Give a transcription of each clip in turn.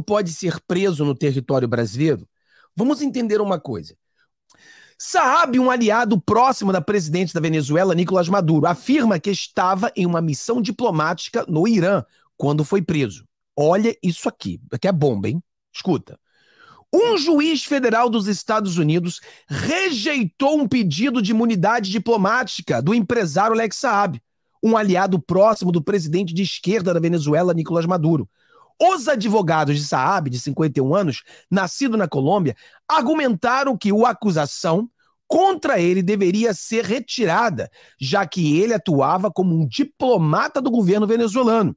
pode ser preso no território brasileiro? Vamos entender uma coisa. Saab, um aliado próximo da presidente da Venezuela, Nicolás Maduro, afirma que estava em uma missão diplomática no Irã quando foi preso. Olha isso aqui, que é bomba, hein? Escuta. Um juiz federal dos Estados Unidos rejeitou um pedido de imunidade diplomática do empresário Alex Saab, um aliado próximo do presidente de esquerda da Venezuela, Nicolás Maduro. Os advogados de Saab, de 51 anos, nascido na Colômbia, argumentaram que a acusação contra ele deveria ser retirada, já que ele atuava como um diplomata do governo venezuelano.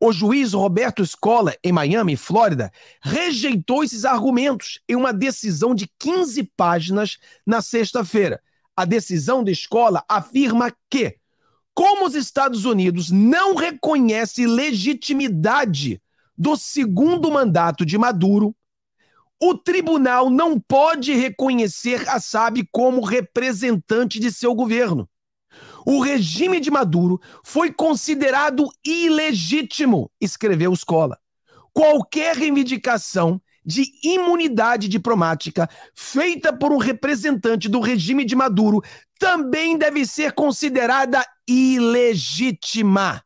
O juiz Roberto Scola, em Miami, Flórida, rejeitou esses argumentos em uma decisão de 15 páginas na sexta-feira. A decisão de Scola afirma que, como os Estados Unidos não reconhece legitimidade do segundo mandato de Maduro, o tribunal não pode reconhecer a SAB como representante de seu governo. O regime de Maduro foi considerado ilegítimo, escreveu Escola. Qualquer reivindicação de imunidade diplomática feita por um representante do regime de Maduro também deve ser considerada ilegítima.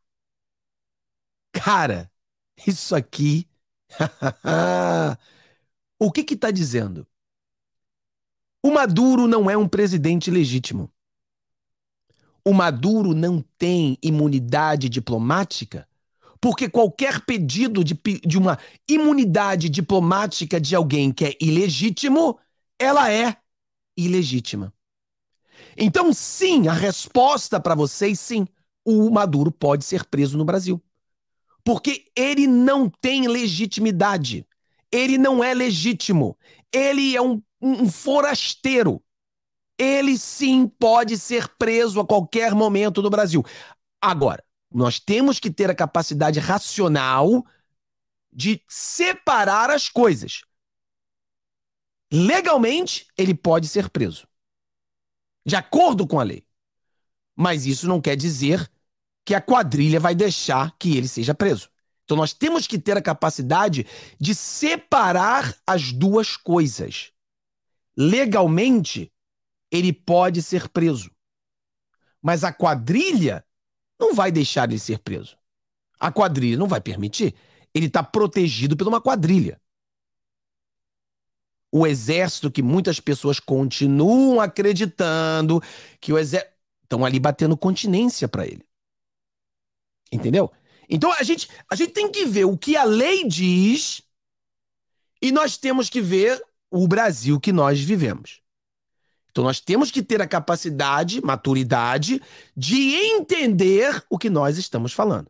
Cara, isso aqui. o que está dizendo? O Maduro não é um presidente legítimo. O Maduro não tem imunidade diplomática, porque qualquer pedido de, de uma imunidade diplomática de alguém que é ilegítimo, ela é ilegítima. Então, sim, a resposta para vocês, sim, o Maduro pode ser preso no Brasil. Porque ele não tem legitimidade. Ele não é legítimo. Ele é um, um forasteiro. Ele sim pode ser preso a qualquer momento no Brasil. Agora, nós temos que ter a capacidade racional de separar as coisas. Legalmente, ele pode ser preso, de acordo com a lei. Mas isso não quer dizer que a quadrilha vai deixar que ele seja preso. Então nós temos que ter a capacidade de separar as duas coisas. Legalmente, ele pode ser preso. Mas a quadrilha não vai deixar ele ser preso. A quadrilha não vai permitir. Ele está protegido por uma quadrilha. O exército que muitas pessoas continuam acreditando que o exército. Estão ali batendo continência para ele. Entendeu? Então a gente, a gente tem que ver o que a lei diz e nós temos que ver o Brasil que nós vivemos. Então nós temos que ter a capacidade, maturidade de entender o que nós estamos falando.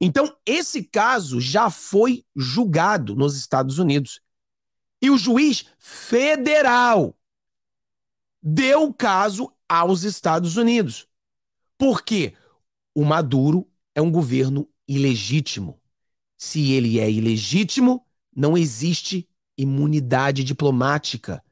Então esse caso já foi julgado nos Estados Unidos. E o juiz federal deu o caso aos Estados Unidos. Porque o Maduro é um governo ilegítimo. Se ele é ilegítimo, não existe imunidade diplomática,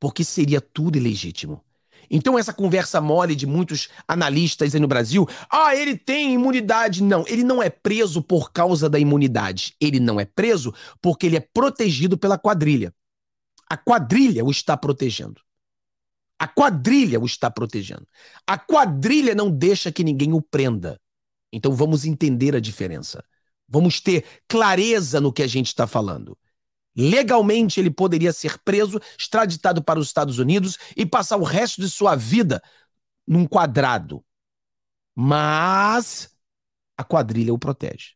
porque seria tudo ilegítimo. Então, essa conversa mole de muitos analistas aí no Brasil, ah, ele tem imunidade. Não, ele não é preso por causa da imunidade. Ele não é preso porque ele é protegido pela quadrilha. A quadrilha o está protegendo. A quadrilha o está protegendo. A quadrilha não deixa que ninguém o prenda. Então vamos entender a diferença. Vamos ter clareza no que a gente está falando. Legalmente, ele poderia ser preso, extraditado para os Estados Unidos e passar o resto de sua vida num quadrado. Mas a quadrilha o protege.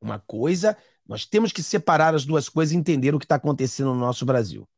Uma coisa, nós temos que separar as duas coisas e entender o que está acontecendo no nosso Brasil.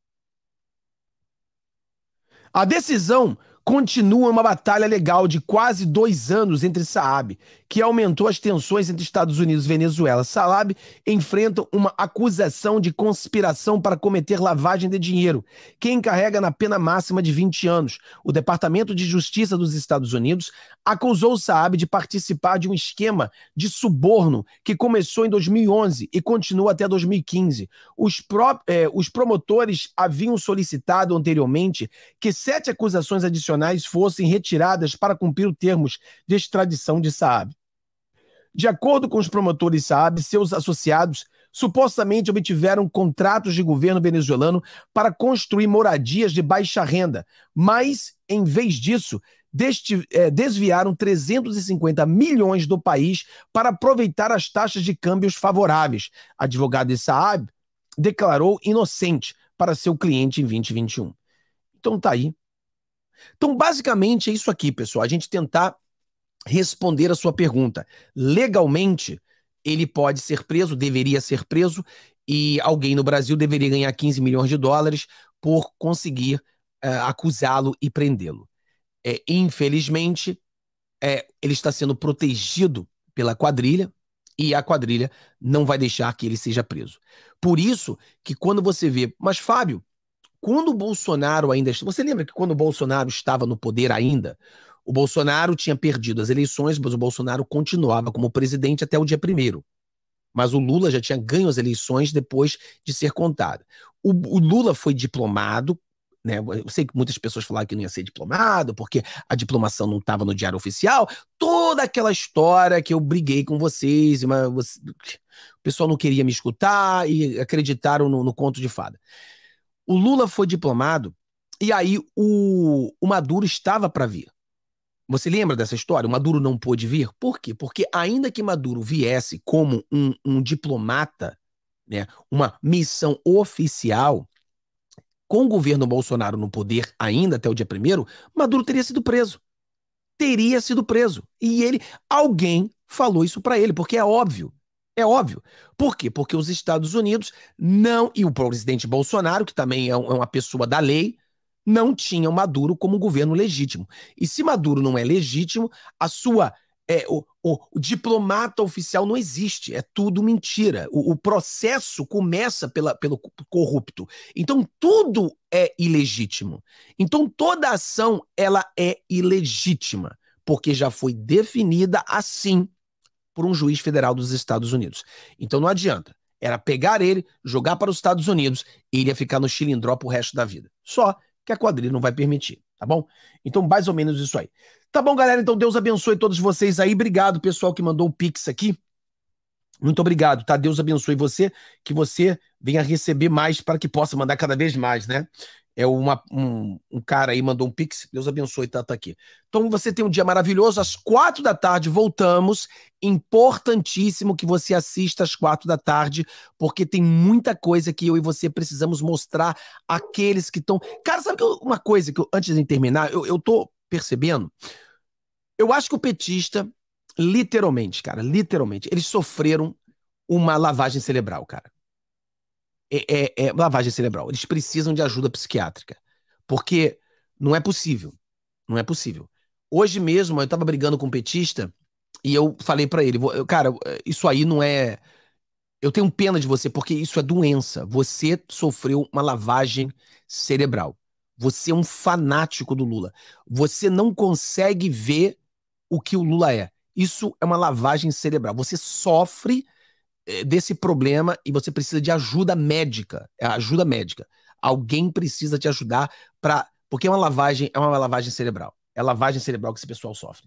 A decisão continua uma batalha legal de quase dois anos entre Saab, que aumentou as tensões entre Estados Unidos e Venezuela. Saab enfrenta uma acusação de conspiração para cometer lavagem de dinheiro, que encarrega na pena máxima de 20 anos. O Departamento de Justiça dos Estados Unidos acusou Saab de participar de um esquema de suborno que começou em 2011 e continua até 2015. Os, eh, os promotores haviam solicitado anteriormente que sete acusações adicionais nacionais fossem retiradas para cumprir os termos de extradição de Saab. De acordo com os promotores Saab, seus associados supostamente obtiveram contratos de governo venezuelano para construir moradias de baixa renda, mas, em vez disso, deste, eh, é, desviaram 350 milhões do país para aproveitar as taxas de câmbios favoráveis. Advogado de Saab declarou inocente para seu cliente em 2021. Então tá aí então, basicamente é isso aqui, pessoal. A gente tentar responder a sua pergunta. Legalmente, ele pode ser preso, deveria ser preso, e alguém no Brasil deveria ganhar 15 milhões de dólares por conseguir uh, acusá-lo e prendê-lo. É, infelizmente, é, ele está sendo protegido pela quadrilha e a quadrilha não vai deixar que ele seja preso. Por isso que quando você vê, mas Fábio, quando o Bolsonaro ainda. Você lembra que quando o Bolsonaro estava no poder ainda, o Bolsonaro tinha perdido as eleições, mas o Bolsonaro continuava como presidente até o dia primeiro. Mas o Lula já tinha ganho as eleições depois de ser contado. O, o Lula foi diplomado né? Eu sei que muitas pessoas falaram que não ia ser diplomado, porque a diplomação não estava no diário oficial. Toda aquela história que eu briguei com vocês, mas você... o pessoal não queria me escutar e acreditaram no, no conto de fada. O Lula foi diplomado e aí o, o Maduro estava para vir. Você lembra dessa história? O Maduro não pôde vir? Por quê? Porque ainda que Maduro viesse como um, um diplomata, né, uma missão oficial, com o governo Bolsonaro no poder ainda até o dia primeiro, Maduro teria sido preso. Teria sido preso. E ele, alguém falou isso para ele, porque é óbvio. É óbvio. Por quê? Porque os Estados Unidos não, e o presidente Bolsonaro, que também é, é uma pessoa da lei, não tinham Maduro como governo legítimo. E se Maduro não é legítimo, a sua é, o, o, o, diplomata oficial não existe, é tudo mentira. O, o, processo começa pela, pelo corrupto. Então tudo é ilegítimo. Então toda ação ela é ilegítima, porque já foi definida assim por um juiz federal dos Estados Unidos. Então não adianta. Era pegar ele, jogar para os Estados Unidos e ele ia ficar no Chilindró pro resto da vida. Só que a quadrilha não vai permitir, tá bom? Então, mais ou menos isso aí. Tá bom, galera? Então, Deus abençoe todos vocês aí. Obrigado, pessoal, que mandou o Pix aqui. Muito obrigado, tá? Deus abençoe você, que você venha receber mais para que possa mandar cada vez mais, né? é uma, um, um, cara aí mandou um pix, Deus abençoe, tá, tá aqui. Então você tem um dia maravilhoso, às quatro da tarde voltamos, importantíssimo que você assista às quatro da tarde, porque tem muita coisa que eu e você precisamos mostrar àqueles que estão... Cara, sabe eu, uma coisa que eu, antes de terminar, eu, eu tô percebendo? Eu acho que o petista, literalmente, cara, literalmente, eles sofreram uma lavagem cerebral, cara. É, é, é, lavagem cerebral. Eles precisam de ajuda psiquiátrica. Porque não é possível. Não é possível. Hoje mesmo, eu estava brigando com um petista e eu falei para ele, cara, isso aí não é. Eu tenho pena de você, porque isso é doença. Você sofreu uma lavagem cerebral. Você é um fanático do Lula. Você não consegue ver o que o Lula é. Isso é uma lavagem cerebral. Você sofre é, desse problema e você precisa de ajuda médica. É, ajuda médica. Alguém precisa te ajudar para. Porque é uma lavagem, é uma lavagem cerebral. É lavagem cerebral que esse pessoal sofre.